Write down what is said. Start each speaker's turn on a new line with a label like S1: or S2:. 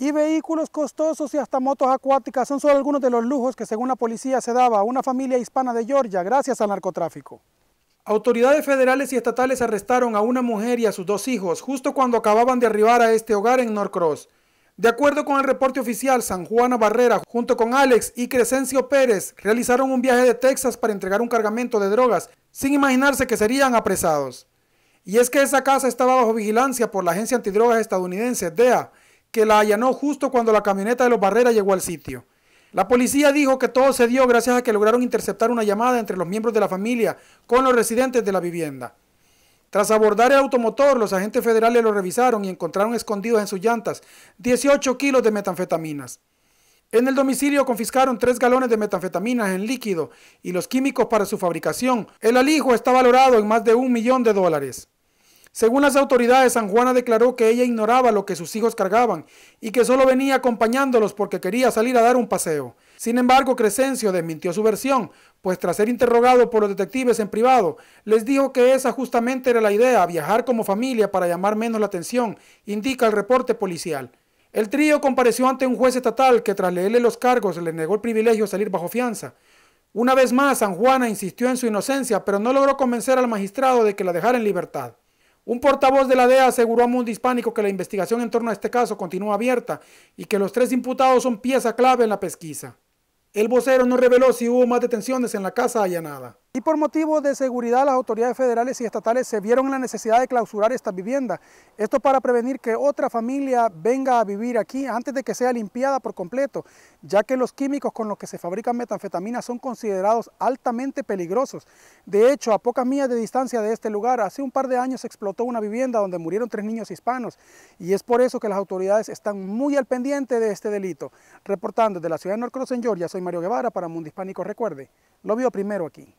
S1: y vehículos costosos y hasta motos acuáticas son solo algunos de los lujos que según la policía se daba a una familia hispana de Georgia gracias al narcotráfico. Autoridades federales y estatales arrestaron a una mujer y a sus dos hijos justo cuando acababan de arribar a este hogar en Norcross. De acuerdo con el reporte oficial, San Juana Barrera, junto con Alex y Crescencio Pérez, realizaron un viaje de Texas para entregar un cargamento de drogas, sin imaginarse que serían apresados. Y es que esa casa estaba bajo vigilancia por la agencia antidrogas estadounidense, DEA, que la allanó justo cuando la camioneta de los Barreras llegó al sitio. La policía dijo que todo se dio gracias a que lograron interceptar una llamada entre los miembros de la familia con los residentes de la vivienda. Tras abordar el automotor, los agentes federales lo revisaron y encontraron escondidos en sus llantas 18 kilos de metanfetaminas. En el domicilio confiscaron tres galones de metanfetaminas en líquido y los químicos para su fabricación. El alijo está valorado en más de un millón de dólares. Según las autoridades, San Juana declaró que ella ignoraba lo que sus hijos cargaban y que solo venía acompañándolos porque quería salir a dar un paseo. Sin embargo, Crescencio desmintió su versión, pues tras ser interrogado por los detectives en privado, les dijo que esa justamente era la idea, viajar como familia para llamar menos la atención, indica el reporte policial. El trío compareció ante un juez estatal que tras leerle los cargos le negó el privilegio de salir bajo fianza. Una vez más, San Juana insistió en su inocencia, pero no logró convencer al magistrado de que la dejara en libertad. Un portavoz de la DEA aseguró a Mundo Hispánico que la investigación en torno a este caso continúa abierta y que los tres imputados son pieza clave en la pesquisa. El vocero no reveló si hubo más detenciones en la casa allanada y por motivos de seguridad las autoridades federales y estatales se vieron en la necesidad de clausurar esta vivienda. Esto para prevenir que otra familia venga a vivir aquí antes de que sea limpiada por completo, ya que los químicos con los que se fabrican metanfetaminas son considerados altamente peligrosos. De hecho, a pocas millas de distancia de este lugar, hace un par de años explotó una vivienda donde murieron tres niños hispanos y es por eso que las autoridades están muy al pendiente de este delito. Reportando desde la ciudad de Norcross en Georgia, soy Mario Guevara para Mundo Hispánico Recuerde, lo vio primero aquí.